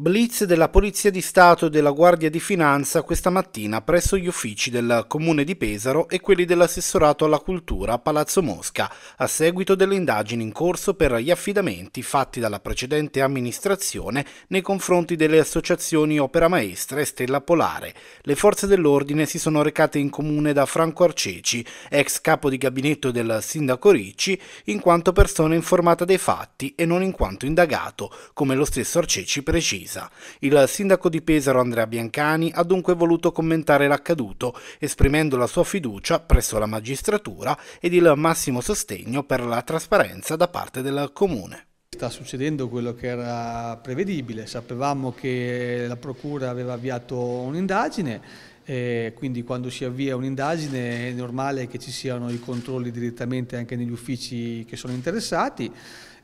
Blitz della Polizia di Stato e della Guardia di Finanza questa mattina presso gli uffici del Comune di Pesaro e quelli dell'assessorato alla cultura a Palazzo Mosca, a seguito delle indagini in corso per gli affidamenti fatti dalla precedente amministrazione nei confronti delle associazioni Opera Maestra e Stella Polare. Le forze dell'ordine si sono recate in comune da Franco Arceci, ex capo di gabinetto del sindaco Ricci, in quanto persona informata dei fatti e non in quanto indagato, come lo stesso Arceci precisa. Pisa. Il sindaco di Pesaro Andrea Biancani ha dunque voluto commentare l'accaduto, esprimendo la sua fiducia presso la magistratura ed il massimo sostegno per la trasparenza da parte del comune. Sta succedendo quello che era prevedibile, sapevamo che la Procura aveva avviato un'indagine e quindi quando si avvia un'indagine è normale che ci siano i controlli direttamente anche negli uffici che sono interessati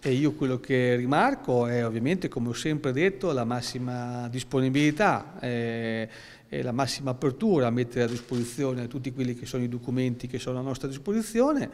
e io quello che rimarco è ovviamente, come ho sempre detto, la massima disponibilità eh, e la massima apertura a mettere a disposizione tutti quelli che sono i documenti che sono a nostra disposizione.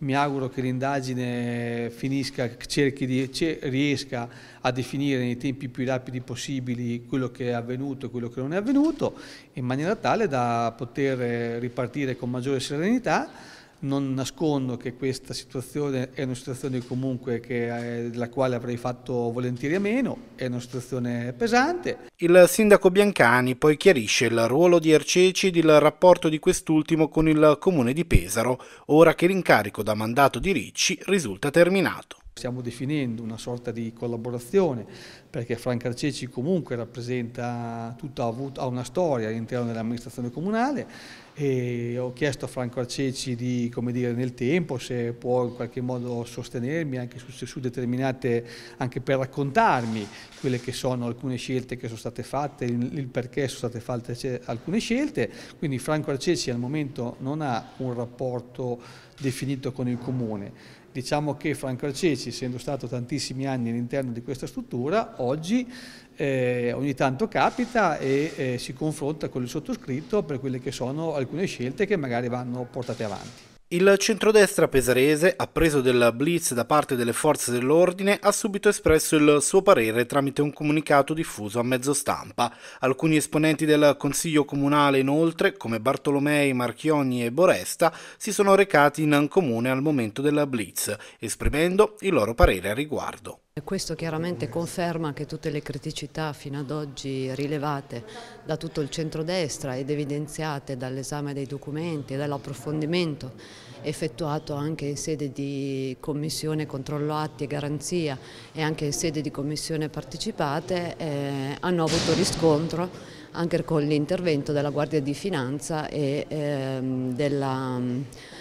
Mi auguro che l'indagine finisca, cerchi di, riesca a definire nei tempi più rapidi possibili quello che è avvenuto e quello che non è avvenuto, in maniera tale da poter ripartire con maggiore serenità non nascondo che questa situazione è una situazione comunque che, eh, della quale avrei fatto volentieri a meno, è una situazione pesante. Il sindaco Biancani poi chiarisce il ruolo di Erceci ed il rapporto di quest'ultimo con il comune di Pesaro, ora che l'incarico da mandato di Ricci risulta terminato. Stiamo definendo una sorta di collaborazione perché Arceci comunque rappresenta tutta, ha una storia all'interno dell'amministrazione comunale e ho chiesto a Franco Arceci di, come dire, nel tempo se può in qualche modo sostenermi anche su, su determinate, anche per raccontarmi quelle che sono alcune scelte che sono state fatte, il perché sono state fatte alcune scelte, quindi Franco Arceci al momento non ha un rapporto definito con il comune. Diciamo che Franco Arceci, essendo stato tantissimi anni all'interno di questa struttura, oggi eh, ogni tanto capita e eh, si confronta con il sottoscritto per quelle che sono alcune scelte che magari vanno portate avanti. Il centrodestra pesarese, appreso del blitz da parte delle forze dell'ordine, ha subito espresso il suo parere tramite un comunicato diffuso a mezzo stampa. Alcuni esponenti del Consiglio Comunale, inoltre, come Bartolomei, Marchioni e Boresta, si sono recati in comune al momento del blitz, esprimendo il loro parere a riguardo. Questo chiaramente conferma che tutte le criticità fino ad oggi rilevate da tutto il centrodestra ed evidenziate dall'esame dei documenti e dall'approfondimento effettuato anche in sede di commissione controllo atti e garanzia e anche in sede di commissione partecipate eh, hanno avuto riscontro anche con l'intervento della Guardia di Finanza e ehm, della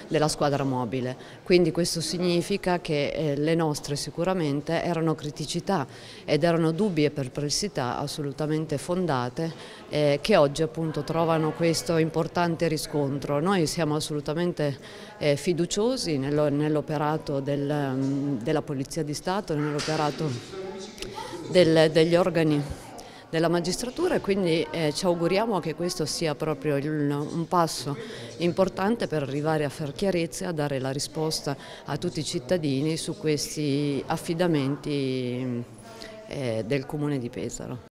della squadra mobile. Quindi questo significa che eh, le nostre sicuramente erano criticità ed erano dubbi e perplessità assolutamente fondate eh, che oggi appunto trovano questo importante riscontro. Noi siamo assolutamente eh, fiduciosi nell'operato mm, della Polizia di Stato, nell'operato degli organi della magistratura e quindi eh, ci auguriamo che questo sia proprio il, un passo importante per arrivare a far chiarezza e a dare la risposta a tutti i cittadini su questi affidamenti eh, del Comune di Pesaro.